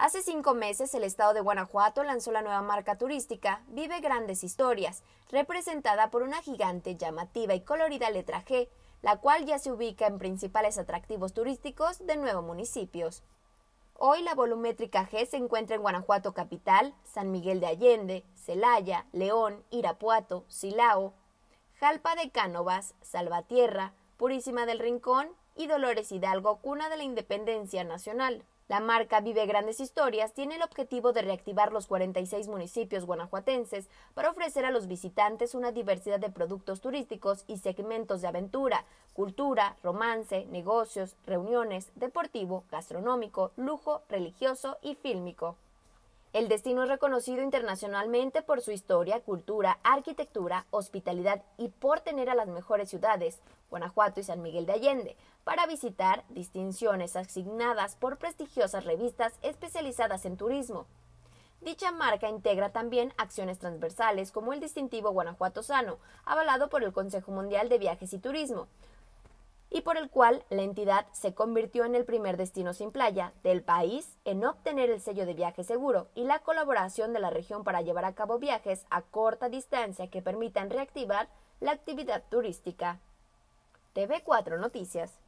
Hace cinco meses, el estado de Guanajuato lanzó la nueva marca turística Vive Grandes Historias, representada por una gigante, llamativa y colorida letra G, la cual ya se ubica en principales atractivos turísticos de nuevos municipios. Hoy la volumétrica G se encuentra en Guanajuato Capital, San Miguel de Allende, Celaya, León, Irapuato, Silao, Jalpa de Cánovas, Salvatierra, Purísima del Rincón y Dolores Hidalgo, cuna de la independencia nacional. La marca Vive Grandes Historias tiene el objetivo de reactivar los 46 municipios guanajuatenses para ofrecer a los visitantes una diversidad de productos turísticos y segmentos de aventura, cultura, romance, negocios, reuniones, deportivo, gastronómico, lujo, religioso y fílmico. El destino es reconocido internacionalmente por su historia, cultura, arquitectura, hospitalidad y por tener a las mejores ciudades, Guanajuato y San Miguel de Allende, para visitar distinciones asignadas por prestigiosas revistas especializadas en turismo. Dicha marca integra también acciones transversales como el distintivo Guanajuato Sano, avalado por el Consejo Mundial de Viajes y Turismo, y por el cual la entidad se convirtió en el primer destino sin playa del país en obtener el sello de viaje seguro y la colaboración de la región para llevar a cabo viajes a corta distancia que permitan reactivar la actividad turística. TV4 Noticias.